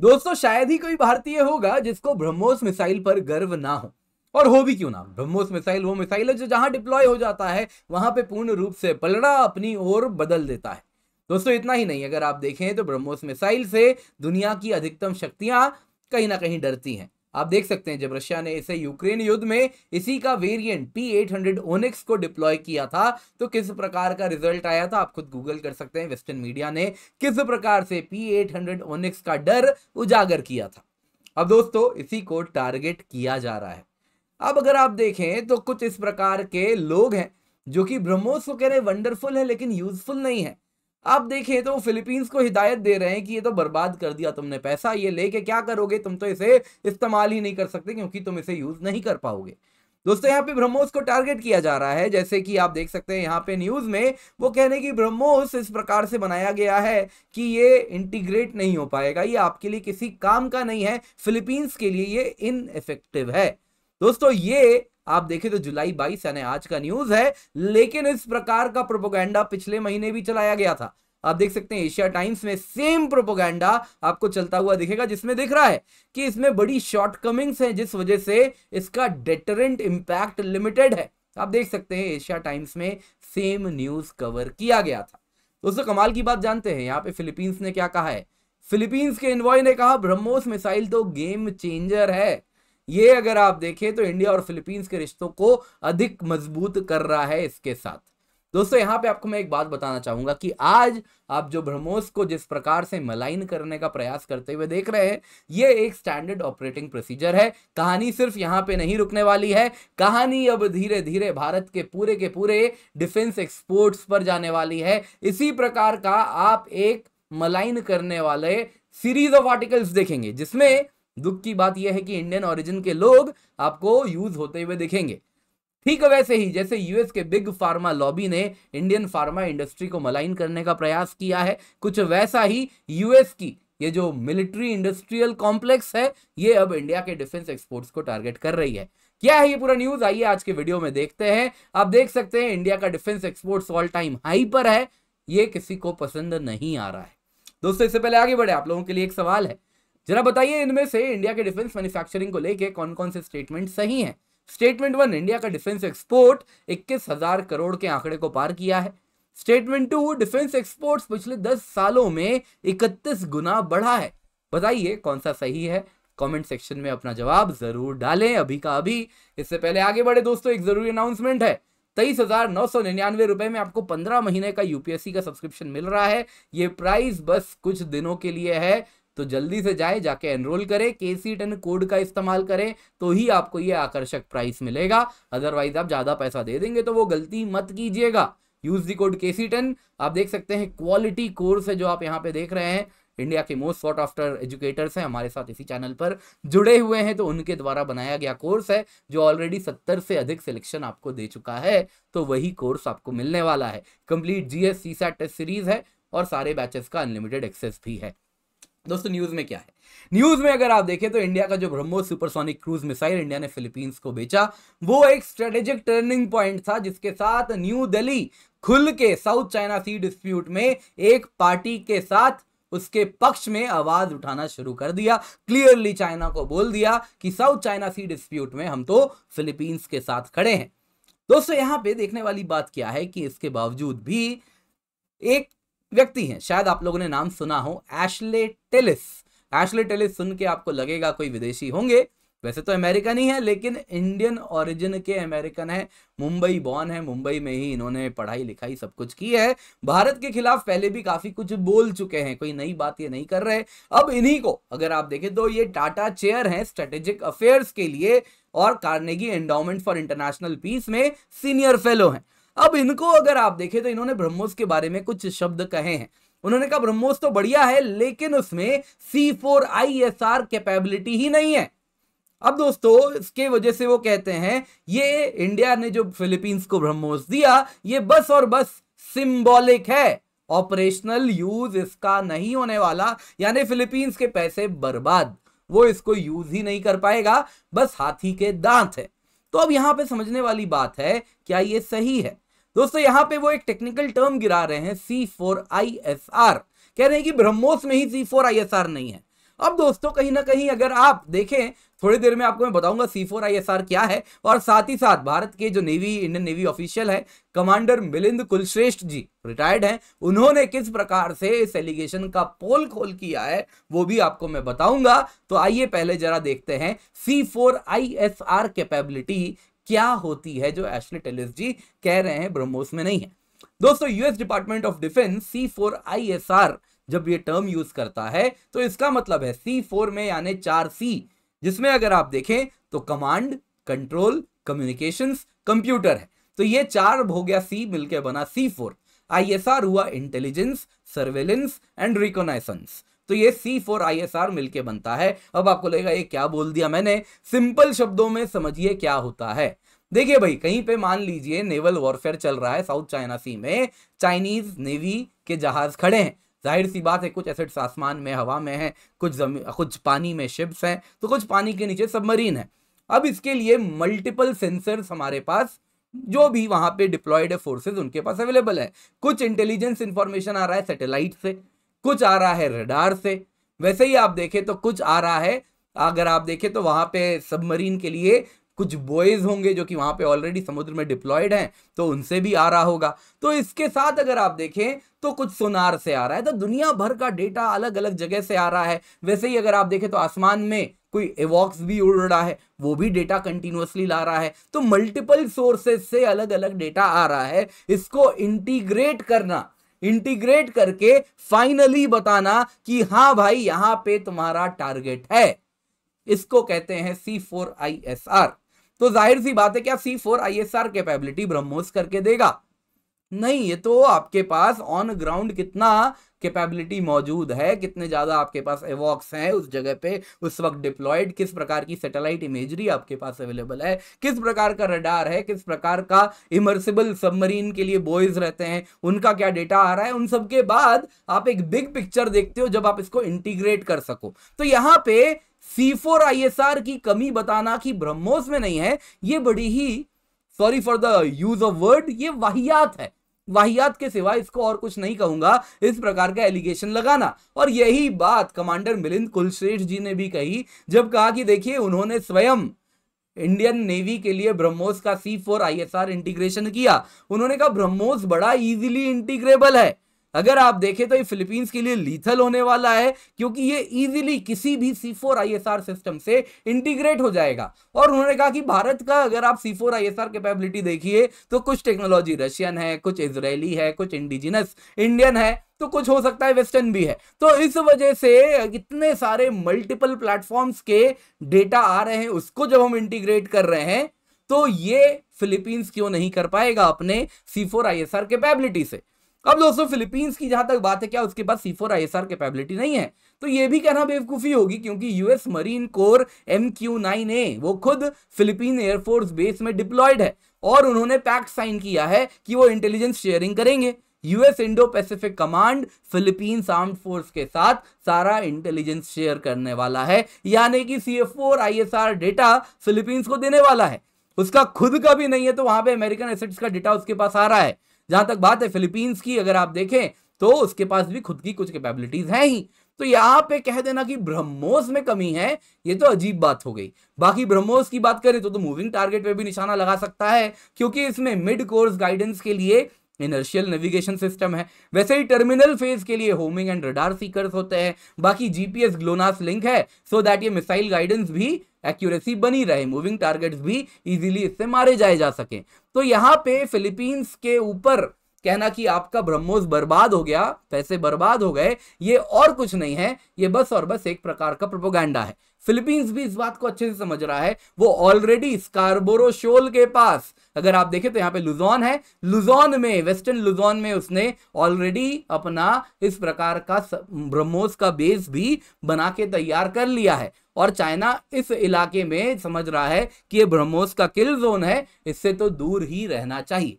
दोस्तों शायद ही कोई भारतीय होगा जिसको ब्रह्मोस मिसाइल पर गर्व ना हो और हो भी क्यों ना ब्रह्मोस मिसाइल वो मिसाइल है जो जहां डिप्लॉय हो जाता है वहां पे पूर्ण रूप से पलड़ा अपनी ओर बदल देता है दोस्तों इतना ही नहीं अगर आप देखें तो ब्रह्मोस मिसाइल से दुनिया की अधिकतम शक्तियां कहीं ना कहीं डरती हैं आप देख सकते हैं जब रशिया ने इसे यूक्रेन युद्ध में इसी का variant P eight hundred Onyx को डिप्लॉय किया था तो किस प्रकार का रिजल्ट आया था आप खुद गूगल कर सकते हैं वेस्टर्न मीडिया ने किस प्रकार से पी एट हंड्रेड ओनिक्स का डर उजागर किया था अब दोस्तों इसी को टारगेट किया जा रहा है अब अगर आप देखें तो कुछ इस प्रकार के लोग हैं जो कि ब्रह्मोस रहे वंडरफुल है लेकिन यूजफुल नहीं है अब देखें तो फिलीपींस को हिदायत दे रहे हैं कि ये तो बर्बाद कर दिया तुमने पैसा ये लेके क्या करोगे तुम तो इसे इस्तेमाल ही नहीं कर सकते क्योंकि तुम इसे यूज नहीं कर पाओगे दोस्तों यहाँ पे ब्रह्मोस को टारगेट किया जा रहा है जैसे कि आप देख सकते हैं यहाँ पे न्यूज में वो कह रहे हैं कि ब्रह्मोस इस प्रकार से बनाया गया है कि ये इंटीग्रेट नहीं हो पाएगा ये आपके लिए किसी काम का नहीं है फिलीपींस के लिए ये इफेक्टिव है दोस्तों ये आप देखें तो जुलाई बाईस यानी आज का न्यूज है लेकिन इस प्रकार का प्रोपोगेंडा पिछले महीने भी चलाया गया था आप देख सकते हैं एशिया टाइम्स में सेम प्रोपोगेंडा आपको चलता हुआ दिखेगा जिसमें दिख रहा है कि इसमें बड़ी शॉर्टकमिंग्स हैं जिस वजह से इसका डेटरेंट इंपैक्ट लिमिटेड है आप देख सकते हैं एशिया टाइम्स में सेम न्यूज कवर किया गया था दोस्तों कमाल की बात जानते हैं यहाँ पे फिलीपींस ने क्या कहा है फिलीपींस के इन्वॉय ने कहा ब्रह्मोस मिसाइल तो गेम चेंजर है ये अगर आप देखें तो इंडिया और फिलीपींस के रिश्तों को अधिक मजबूत कर रहा है इसके साथ दोस्तों यहाँ पे आपको मैं एक बात बताना चाहूंगा कि आज आप जो ब्रह्मोस को जिस प्रकार से मलाइन करने का प्रयास करते हुए देख रहे हैं ये एक स्टैंडर्ड ऑपरेटिंग प्रोसीजर है कहानी सिर्फ यहाँ पे नहीं रुकने वाली है कहानी अब धीरे धीरे भारत के पूरे के पूरे डिफेंस एक्सपोर्ट्स पर जाने वाली है इसी प्रकार का आप एक मलाइन करने वाले सीरीज ऑफ आर्टिकल्स देखेंगे जिसमें दुख की बात यह है कि इंडियन ओरिजिन के लोग आपको यूज होते हुए दिखेंगे ठीक वैसे ही जैसे यूएस के बिग फार्मा लॉबी ने इंडियन फार्मा इंडस्ट्री को मलाइन करने का प्रयास किया है कुछ वैसा ही यूएस की ये जो मिलिट्री इंडस्ट्रियल कॉम्प्लेक्स है ये अब इंडिया के डिफेंस एक्सपोर्ट्स को टारगेट कर रही है क्या है ये पूरा न्यूज आइए आज के वीडियो में देखते हैं आप देख सकते हैं इंडिया का defence exports all time high पर है ये किसी को पसंद नहीं आ रहा है दोस्तों इससे पहले आगे बढ़े आप लोगों के लिए एक सवाल है जरा बताइए इनमें से इंडिया के डिफेंस मैन्युफैक्चरिंग को लेके कौन कौन से स्टेटमेंट सही हैं स्टेटमेंट वन इंडिया का डिफेंस एक्सपोर्ट इक्कीस हजार करोड़ के आंकड़े को पार किया है स्टेटमेंट टू डिफेंस एक्सपोर्ट्स पिछले दस सालों में इकतीस गुना बढ़ा है बताइए कौन सा सही है कमेंट सेक्शन में अपना जवाब जरूर डालें अभी का अभी इससे पहले आगे बढ़े दोस्तों एक जरूरी अनाउंसमेंट है तेईस हजार नौ सौ निन्यानवे रुपए में आपको पंद्रह महीने का यूपीएससी का सब्सक्रिप्शन मिल रहा है ये प्राइस बस कुछ दिनों के लिए है तो जल्दी से जाए जाके एनरोल करें के सी टेन कोड का इस्तेमाल करें तो ही आपको ये आकर्षक प्राइस मिलेगा अदरवाइज आप ज़्यादा पैसा दे देंगे तो वो गलती मत कीजिएगा यूज़ दी कोड के सी टेन आप देख सकते हैं क्वालिटी कोर्स है जो आप यहाँ पे देख रहे हैं इंडिया के मोस्ट सॉर्ट आफ्टर एजुकेटर्स हैं हमारे साथ इसी चैनल पर जुड़े हुए हैं तो उनके द्वारा बनाया गया कोर्स है जो ऑलरेडी सत्तर से अधिक सिलेक्शन आपको दे चुका है तो वही कोर्स आपको मिलने वाला है complete G S C test series है और सारे बैचेस का अनलिमिटेड एक्सेस भी है दोस्तों न्यूज़ में क्या है न्यूज़ में अगर आप देखें तो इंडिया का जो BrahMos supersonic cruise missile India ने फिलीपींस को बेचा वो एक स्ट्रेटेजिक टर्निंग पॉइंट था जिसके साथ न्यू दिल्ली खुल के साउथ चाइना सी डिस्प्यूट में एक पार्टी के साथ उसके पक्ष में आवाज उठाना शुरू कर दिया क्लियरली चाइना को बोल दिया कि साउथ चाइना सी डिस्प्यूट में हम तो फिलीपींस के साथ खड़े हैं दोस्तों यहां पे देखने वाली बात क्या है कि इसके बावजूद भी एक व्यक्ति हैं शायद आप लोगों ने नाम सुना हो एशले टेलिस एशले टेलिस सुन के आपको लगेगा कोई विदेशी होंगे वैसे तो अमेरिकन ही है लेकिन इंडियन ओरिजिन के अमेरिकन है मुंबई बॉर्न है मुंबई में ही इन्होंने पढ़ाई लिखाई सब कुछ की है भारत के खिलाफ पहले भी काफी कुछ बोल चुके हैं कोई नई बात ये नहीं कर रहे अब इन्हीं को अगर आप देखें तो ये टाटा चेयर हैं स्ट्रेटेजिक अफेयर्स के लिए और Carnegie Endowment for International Peace में सीनियर फेलो हैं अब इनको अगर आप देखें तो इन्होंने ब्रह्मोस के बारे में कुछ शब्द कहे हैं उन्होंने कहा ब्रह्मोस तो बढ़िया है लेकिन उसमें C four I S R capability ही नहीं है अब दोस्तों इसके वजह से वो कहते हैं ये इंडिया ने जो फिलीपींस को ब्रह्मोस दिया ये बस और बस सिंबॉलिक है ऑपरेशनल यूज इसका नहीं होने वाला यानी फिलीपींस के पैसे बर्बाद वो इसको यूज ही नहीं कर पाएगा बस हाथी के दांत है तो अब यहां पे समझने वाली बात है क्या ये सही है दोस्तों यहाँ पे वो एक टेक्निकल टर्म गिरा रहे हैं C four I S R कह रहे हैं कि ब्रह्मोस में ही C four I S R नहीं है अब दोस्तों कहीं ना कहीं अगर आप देखें थोड़ी देर में आपको मैं बताऊंगा C four I S R क्या है और साथ ही साथ भारत के जो नेवी इंडियन नेवी ऑफिशियल है कमांडर मिलिंद कुलश्रेष्ठ जी रिटायर्ड हैं उन्होंने किस प्रकार से इस एलिगेशन का पोल खोल किया है वो भी आपको मैं बताऊंगा तो आइए पहले जरा देखते हैं C four I S R capability क्या होती है जो एशली टेलिस जी कह रहे हैं ब्रह्मोस में नहीं है दोस्तों US department of defence C four I S R जब ये टर्म यूज करता है तो इसका मतलब है सी फोर में यानी चार सी जिसमें अगर आप देखें तो कमांड कंट्रोल कम्युनिकेशन कंप्यूटर है तो ये चार हो गया सी मिलकर बना C four I S R हुआ इंटेलिजेंस सर्वेलेंस एंड रिकोनाइसेंस तो ये C four I S R मिलकर बनता है अब आपको लगेगा ये क्या बोल दिया मैंने सिंपल शब्दों में समझिए क्या होता है देखिए भाई कहीं पे मान लीजिए नेवल वॉरफेयर चल रहा है साउथ चाइना सी में चाइनीज नेवी के जहाज खड़े हैं जाहिर सी बात है कुछ एसेट्स आसमान में हवा में हैं कुछ जमी कुछ पानी में शिप्स हैं तो कुछ पानी के नीचे सबमरीन है अब इसके लिए मल्टीपल सेंसर्स हमारे पास जो भी वहां पे डिप्लॉयड फोर्सेस उनके पास अवेलेबल है कुछ इंटेलिजेंस इंफॉर्मेशन आ रहा है सैटेलाइट से कुछ आ रहा है रडार से वैसे ही आप देखें तो कुछ आ रहा है अगर आप देखें तो वहां पे सबमरीन के लिए कुछ बॉयज़ होंगे जो कि वहां पे ऑलरेडी समुद्र में डिप्लॉयड हैं तो उनसे भी आ रहा होगा तो इसके साथ अगर आप देखें तो कुछ सोनार से आ रहा है तो दुनिया भर का डेटा अलग अलग जगह से आ रहा है वैसे ही अगर आप देखें तो आसमान में कोई एवॉक्स भी उड़ रहा है वो भी डेटा कंटिन्यूसली ला रहा है तो मल्टीपल सोर्सेज से अलग अलग डेटा आ रहा है इसको इंटीग्रेट करना इंटीग्रेट करके फाइनली बताना कि हाँ भाई यहां पे तुम्हारा टारगेट है इसको कहते हैं C four I S R तो जाहिर सी बात है क्या C four I S R capability BrahMos करके देगा नहीं ये तो आपके पास ऑन ग्राउंड कितना कैपेबिलिटी मौजूद है कितने ज़्यादा आपके पास एवॉक्स हैं उस जगह पे उस वक्त डिप्लॉयड किस प्रकार की सैटेलाइट इमेजरी आपके पास अवेलेबल है किस प्रकार का रडार है किस प्रकार का इमर्सिबल सबमरीन के लिए बॉयज रहते हैं उनका क्या डेटा आ रहा है उन सब के बाद आप एक बिग पिक्चर देखते हो जब आप इसको इंटीग्रेट कर सको तो यहाँ पे सी फोर की कमी बताना कि ब्रह्मोस में नहीं है ये बड़ी ही sorry for the use of word ये वाहियात है वाहियात के सिवा इसको और कुछ नहीं कहूंगा इस प्रकार का एलिगेशन लगाना और यही बात कमांडर मिलिंद कुलश्रेष्ठ जी ने भी कही जब कहा कि देखिए उन्होंने स्वयं इंडियन नेवी के लिए ब्रह्मोस का C four I S R integration किया उन्होंने कहा ब्रह्मोस बड़ा इजीली इंटीग्रेबल है अगर आप देखें तो ये फिलीपींस के लिए लीथल होने वाला है क्योंकि ये इजीली किसी भी सी फोर आर सिस्टम से इंटीग्रेट हो जाएगा और उन्होंने कहा कि भारत का अगर आप सी फोर आर कैपेबिलिटी देखिए तो कुछ टेक्नोलॉजी रशियन है कुछ इसराइली है कुछ इंडिजिनस इंडियन है तो कुछ हो सकता है वेस्टर्न भी है तो इस वजह से इतने सारे मल्टीपल प्लेटफॉर्म्स के डेटा आ रहे हैं उसको जब हम इंटीग्रेट कर रहे हैं तो ये फिलीपींस क्यों नहीं कर पाएगा अपने C four I S R capability से अब दोस्तों फिलीपींस की जहां तक बात है क्या उसके पास C four I S R capability नहीं है तो ये भी कहना बेवकूफ़ी होगी क्योंकि US Marine Corps M Q nine A वो खुद फिलीपीन एयरफोर्स बेस में डिप्लॉयड है और उन्होंने पैक्ट साइन किया है कि वो इंटेलिजेंस शेयरिंग करेंगे US Indo Pacific command Philippines arm force के साथ सारा इंटेलिजेंस शेयर करने वाला है यानी कि C F four I S R data Philippines को देने वाला है उसका खुद का भी नहीं है तो वहां पे अमेरिकन एसेट्स का डेटा उसके पास आ रहा है जहां तक बात है फिलीपींस की अगर आप देखें तो उसके पास भी खुद की कुछ कैपेबिलिटीज हैं ही तो यहाँ पे कह देना कि ब्रह्मोस में कमी है ये तो अजीब बात हो गई बाकी ब्रह्मोस की बात करें तो तो मूविंग टारगेट पे भी निशाना लगा सकता है क्योंकि इसमें मिड कोर्स गाइडेंस के लिए इनर्शियल नेविगेशन सिस्टम है वैसे ही टर्मिनल फेज के लिए होमिंग एंड रडार सीकर होते हैं बाकी जीपीएस ग्लोनास लिंक है सो so दैट ये मिसाइल गाइडेंस भी एक्यूरेसी बनी रहे मूविंग टारगेट्स भी इजीली इससे मारे जाए जा सके तो यहाँ पे फिलीपींस के ऊपर कहना कि आपका ब्रह्मोस बर्बाद हो गया पैसे बर्बाद हो गए ये और कुछ नहीं है ये बस और बस एक प्रकार का प्रोपोगंडा है फिलीपींस भी इस बात को अच्छे से समझ रहा है वो ऑलरेडी स्कारबोरो शोल के पास अगर आप देखें तो यहाँ पे लुजोन है लुजोन में वेस्टर्न लुजोन में उसने ऑलरेडी अपना इस प्रकार का ब्रह्मोस का बेस भी बना के तैयार कर लिया है और चाइना इस इलाके में समझ रहा है कि ये ब्रह्मोस का किल जोन है इससे तो दूर ही रहना चाहिए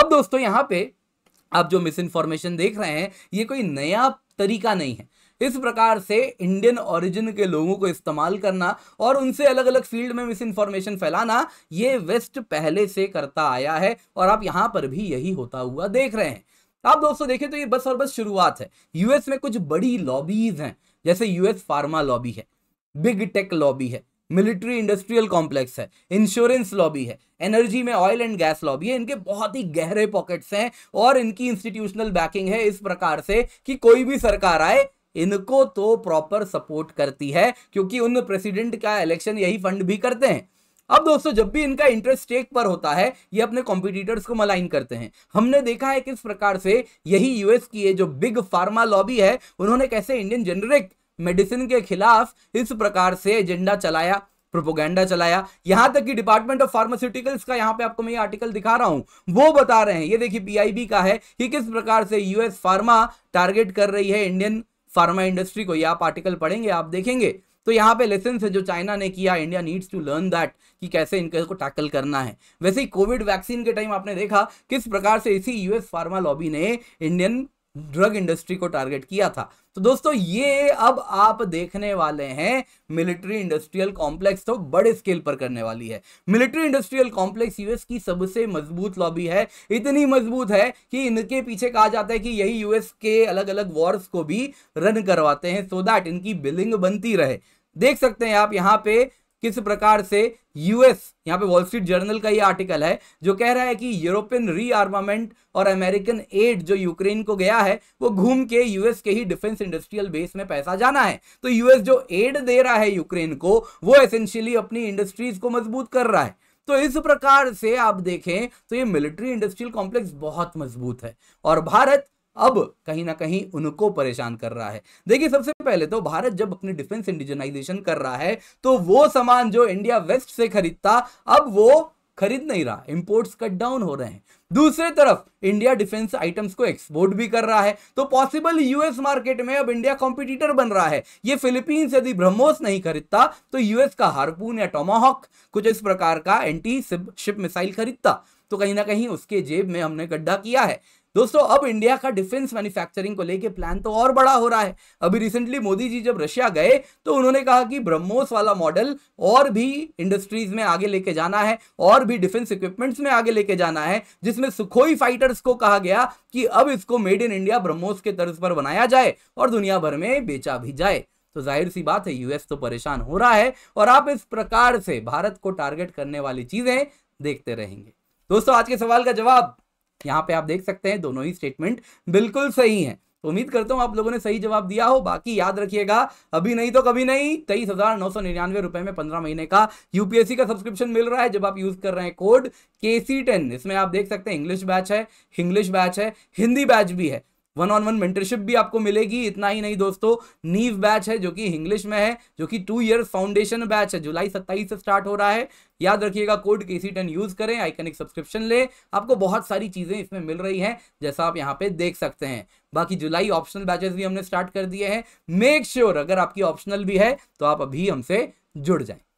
अब दोस्तों यहाँ पे आप जो मिस इन्फॉर्मेशन देख रहे हैं ये कोई नया तरीका नहीं है इस प्रकार से इंडियन ओरिजिन के लोगों को इस्तेमाल करना और उनसे अलग अलग फील्ड में मिस इन्फॉर्मेशन फैलाना ये वेस्ट पहले से करता आया है और आप यहाँ पर भी यही होता हुआ देख रहे हैं आप दोस्तों देखें तो ये बस और बस शुरुआत है यूएस में कुछ बड़ी लॉबीज हैं जैसे यूएस फार्मा लॉबी है बिग टेक लॉबी है मिलिट्री इंडस्ट्रियल कॉम्प्लेक्स है इंश्योरेंस लॉबी है एनर्जी में ऑयल एंड गैस लॉबी है इनके बहुत ही गहरे पॉकेट्स हैं और इनकी इंस्टीट्यूशनल बैकिंग है इस प्रकार से कि कोई भी सरकार आए इनको तो प्रॉपर सपोर्ट करती है क्योंकि उन प्रेसिडेंट का इलेक्शन यही फंड भी करते हैं अब दोस्तों जब भी इनका इंटरेस्ट स्टेक पर होता है ये अपने कॉम्पिटिटर्स को मलाइन करते हैं हमने देखा है किस प्रकार से यही यूएस की है जो बिग फार्मा लॉबी है उन्होंने कैसे इंडियन जेनरिक मेडिसिन के खिलाफ इस प्रकार से एजेंडा चलाया प्रोपोगेंडा चलाया यहां तक कि डिपार्टमेंट ऑफ फार्मास्यूटिकल्स का यहां पे आपको मैं ये आर्टिकल दिखा रहा हूं वो बता रहे हैं ये देखिए पीआईबी का है कि किस प्रकार से यूएस फार्मा टारगेट कर रही है इंडियन फार्मा इंडस्ट्री को ये आप आर्टिकल पढ़ेंगे आप देखेंगे तो यहाँ पे लेसन है जो चाइना ने किया India needs to learn that कि कैसे इनके को टैकल करना है वैसे ही कोविड वैक्सीन के टाइम आपने देखा किस प्रकार से इसी यूएस फार्मा लॉबी ने इंडियन ड्रग इंडस्ट्री को टारगेट किया था तो दोस्तों ये अब आप देखने वाले हैं मिलिट्री इंडस्ट्रियल कॉम्प्लेक्स तो बड़े स्केल पर करने वाली है मिलिट्री इंडस्ट्रियल कॉम्प्लेक्स यूएस की सबसे मजबूत लॉबी है इतनी मजबूत है कि इनके पीछे कहा जाता है कि यही यूएस के अलग अलग वॉर्स को भी रन करवाते हैं सो so दैट इनकी बिलिंग बनती रहे देख सकते हैं आप यहाँ पे किस प्रकार से यूएस यहाँ पे वॉल स्ट्रीट जर्नल का ये आर्टिकल है जो कह रहा है कि यूरोपियन रीआर्मामेंट और अमेरिकन एड जो यूक्रेन को गया है वो घूम के यूएस के ही डिफेंस इंडस्ट्रियल बेस में पैसा जाना है तो यूएस जो एड दे रहा है यूक्रेन को वो एसेंशियली अपनी इंडस्ट्रीज को मजबूत कर रहा है तो इस प्रकार से आप देखें तो ये मिलिट्री इंडस्ट्रियल कॉम्प्लेक्स बहुत मजबूत है और भारत अब कहीं ना कहीं उनको परेशान कर रहा है देखिए सबसे पहले तो भारत जब अपनी डिफेंस इंडिजनाइजेशन कर रहा है तो वो सामान जो इंडिया वेस्ट से खरीदता अब वो खरीद नहीं रहा इंपोर्ट्स कट डाउन हो रहे हैं दूसरे तरफ इंडिया डिफेंस आइटम्स को एक्सपोर्ट भी कर रहा है तो पॉसिबल यूएस मार्केट में अब इंडिया कॉम्पिटिटर बन रहा है ये फिलीपींस यदि ब्रह्मोस नहीं खरीदता तो यूएस का हार्पून या टोमाहॉक कुछ इस प्रकार का एंटी शिप मिसाइल खरीदता तो कहीं ना कहीं उसके जेब में हमने गड्ढा किया है दोस्तों अब इंडिया का डिफेंस मैन्युफैक्चरिंग को लेके प्लान तो और बड़ा हो रहा है अभी रिसेंटली मोदी जी जब रशिया गए तो उन्होंने कहा कि ब्रह्मोस वाला मॉडल और भी इंडस्ट्रीज में आगे लेके जाना है और भी डिफेंस इक्विपमेंट्स में आगे लेके जाना है जिसमें सुखोई फाइटर्स को कहा गया कि अब इसको मेड इन इंडिया ब्रह्मोस के तर्ज पर बनाया जाए और दुनिया भर में बेचा भी जाए तो जाहिर सी बात है यूएस तो परेशान हो रहा है और आप इस प्रकार से भारत को टारगेट करने वाली चीजें देखते रहेंगे दोस्तों आज के सवाल का जवाब यहाँ पे आप देख सकते हैं दोनों ही स्टेटमेंट बिल्कुल सही है तो उम्मीद करता हूँ आप लोगों ने सही जवाब दिया हो बाकी याद रखिएगा अभी नहीं तो कभी नहीं तेईस हजार नौ सौ निन्यानवे रुपए में पंद्रह महीने का यूपीएससी का सब्सक्रिप्शन मिल रहा है जब आप यूज कर रहे हैं कोड के सी टेन इसमें आप देख सकते हैं इंग्लिश बैच है इंग्लिश बैच है हिंदी बैच भी है वन ऑन वन मेंटरशिप भी आपको मिलेगी इतना ही नहीं दोस्तों नीव बैच है जो कि इंग्लिश में है जो कि टू ईयर फाउंडेशन बैच है जुलाई सत्ताईस से स्टार्ट हो रहा है याद रखिएगा कोड के सी टेन यूज करें आइकनिक सब्सक्रिप्शन ले आपको बहुत सारी चीजें इसमें मिल रही हैं जैसा आप यहाँ पे देख सकते हैं बाकी जुलाई ऑप्शनल बैचेस भी हमने स्टार्ट कर दिए हैं मेक श्योर sure, अगर आपकी ऑप्शनल भी है तो आप अभी हमसे जुड़ जाए